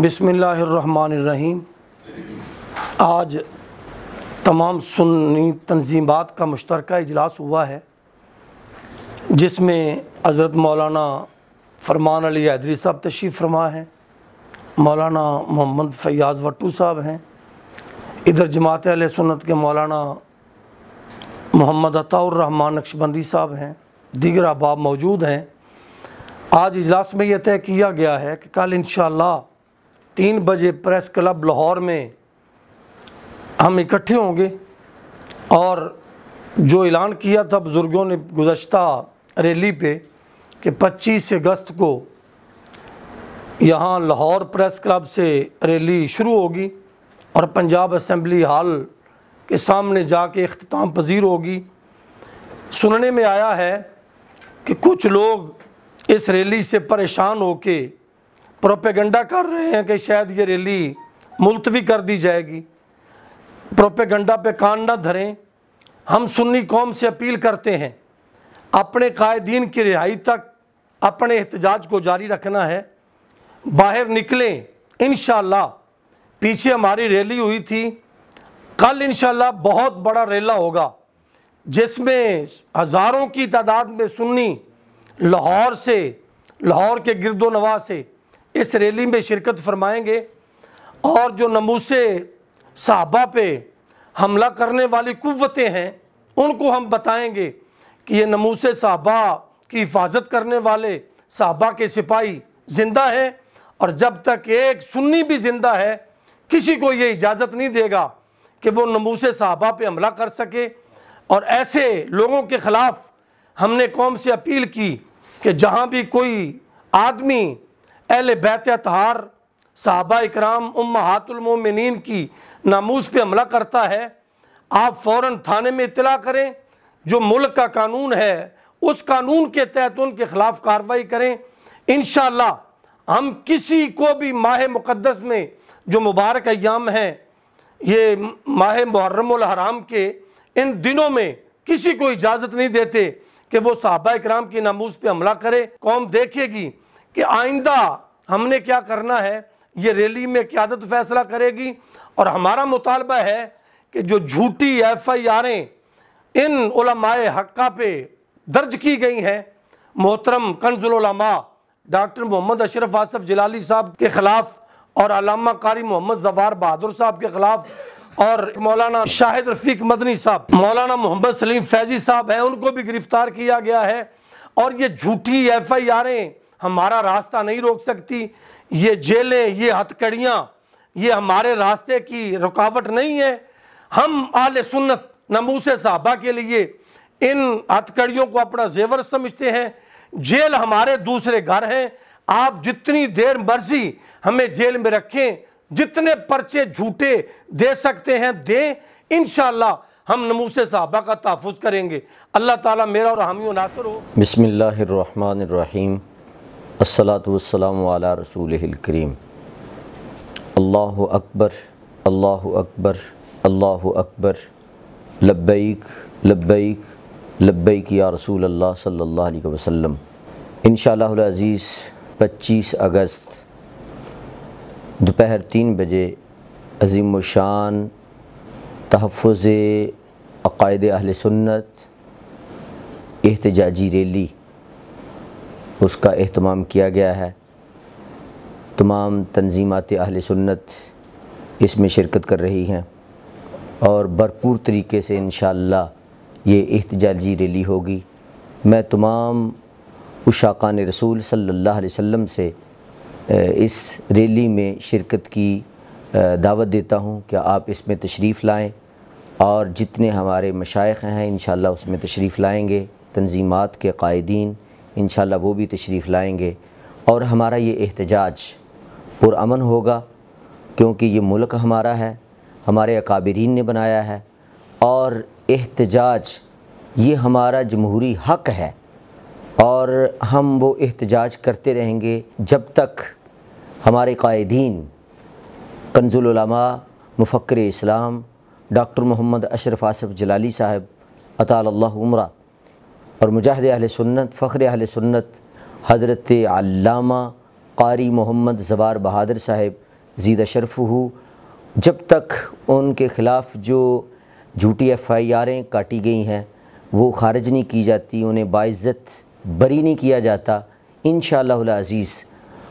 बिसमीम आज तमाम सुन्नी तनजीमत का मुश्तरक इजलास हुआ है जिसमें हज़रत मौलाना फरमान अली हैदरी साहब तशरीफ़ फरमा हैं मौलाना मोहम्मद फयाज़ वट्टू साहब हैं इधर जमात आल सुन्नत के मौलाना मोहम्मद अताउररहमान नक्शबंदी साहब हैं दीगर अहबाब मौजूद हैं आज इजलास में यह तय किया गया है कि कल इन तीन बजे प्रेस क्लब लाहौर में हम इकट्ठे होंगे और जो ऐलान किया था बुज़ुर्गों ने गुज्त रैली पे कि 25 अगस्त को यहाँ लाहौर प्रेस क्लब से रैली शुरू होगी और पंजाब असम्बली हाल के सामने जाके अख्ताम पजीर होगी सुनने में आया है कि कुछ लोग इस रैली से परेशान होकर प्रोपेगंडा कर रहे हैं कि शायद ये रैली मुलतवी कर दी जाएगी प्रोपेगंडा पे कान ना धरें हम सुन्नी कौम से अपील करते हैं अपने कायदीन की रिहाई तक अपने एहतजाज को जारी रखना है बाहर निकलें इन पीछे हमारी रैली हुई थी कल इन बहुत बड़ा रैला होगा जिसमें हज़ारों की तादाद में सुन्नी लाहौर से लाहौर के गिरदो नवा से इस रैली में शिरकत फरमाएंगे और जो नमूसे साहबा पे हमला करने वाली कुतें हैं उनको हम बताएंगे कि ये नमूसे साहबा की हिफाजत करने वाले साहबा के सिपाही ज़िंदा हैं और जब तक एक सुन्नी भी ज़िंदा है किसी को ये इजाज़त नहीं देगा कि वो नमूसे साहबा पे हमला कर सके और ऐसे लोगों के ख़िलाफ़ हमने कौम से अपील की कि जहाँ भी कोई आदमी अहल बैत तहार साहबा इकराम उम हातुलमोमिन की नामूज पर हमला करता है आप फ़ौर थाने में इतला करें जो मुल्क का कानून है उस कानून के तहत उनके ख़िलाफ़ कार्रवाई करें इन हम किसी को भी माह मुक़दस में जो मुबारक अयाम है ये माह मुहर्रमराम के इन दिनों में किसी को इजाज़त नहीं देते कि वो साहबा इक्राम की नामूज पर हमला करे कौम देखेगी कि आइंदा हमने क्या करना है ये रैली में क्यादत फैसला करेगी और हमारा मुतालबा है कि जो झूठी एफ आई आरें इन उलमाए हक्का पे दर्ज की गई हैं मोहतरम कंजुलमा डॉक्टर मोहम्मद अशरफ आसफ जलाली साहब के ख़िलाफ़ और अलामा कारी मोहम्मद जवार बहादुर साहब के ख़िलाफ़ और मौलाना शाहिद रफ़ीक मदनी साहब मौलाना मोहम्मद सलीम फैज़ी साहब हैं उनको भी गिरफ़्तार किया गया है और ये झूठी एफ आई आरें हमारा रास्ता नहीं रोक सकती ये जेलें ये हथकड़ियाँ ये हमारे रास्ते की रुकावट नहीं है हम आल सुन्नत नमूस साहबा के लिए इन हथकड़ियों को अपना जेवर समझते हैं जेल हमारे दूसरे घर हैं आप जितनी देर मर्जी हमें जेल में रखें जितने पर्चे झूठे दे सकते हैं दें इन हम नमूस साहबा का तहफ़ करेंगे अल्लाह ताला मेरा और हामी नासर हो बसमीम असलातम वाला रसूल करीम अल्लाह अकबर अल्लाह अकबर अल्लाह अकबर लब्बैक लब्बैक लब्बैक या रसूल अल्लाह सल्लल्लाहु अलैहि वसल्लम इन अज़ीज़ 25 अगस्त दोपहर तीन बजे अजीम शान तहफ़ अक़ायद अहल सुन्नत एहतजाजी रैली उसका अहतमाम किया गया है तमाम तनजीमत अहल सुन्नत इसमें शिरकत कर रही हैं और भरपूर तरीके से इन ये एहतजाजी रैली होगी मैं तमाम उशाकान रसूल सल्ला वम से इस रैली में शिरकत की दावत देता हूँ कि आप इसमें तशरीफ़ लाएँ और जितने हमारे मशाइ हैं इन उसमें तशरीफ़ लाएँगे तनजीमत के कायदीन इन वो भी तशरीफ़ लाएँगे और हमारा ये एहतजाज पुरान होगा क्योंकि ये मुल्क हमारा है हमारे अकाबरीन ने बनाया है और एहतजाज ये हमारा जमहूरी हक है और हम वो एहतजाज करते रहेंगे जब तक हमारे कायदीन कंजुलमा मुफ़र इस्लाम डॉक्टर मोहम्मद अशरफ आसफ़ जलाली साहब अतल उम्रा और मुजाहिद अहल सुन्नत फ़ख्र अहल सुन्नत हज़रत अल्लामा कारी मोहम्मद जवार बहादुर साहेब जीदा शरफ हूँ जब तक उनके ख़िलाफ़ जो झूठी एफ़ आई आरें काटी गई हैं वो खारिज नहीं की जाती उन्हें बाज़्ज़त बरी नहीं किया जाता इन शजीज़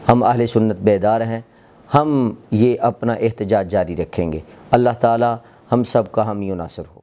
हम अहल सुन्नत बेदार हैं हम ये अपना एहतजाज जारी रखेंगे अल्लाह ताली हम सब का हम यूनासर हो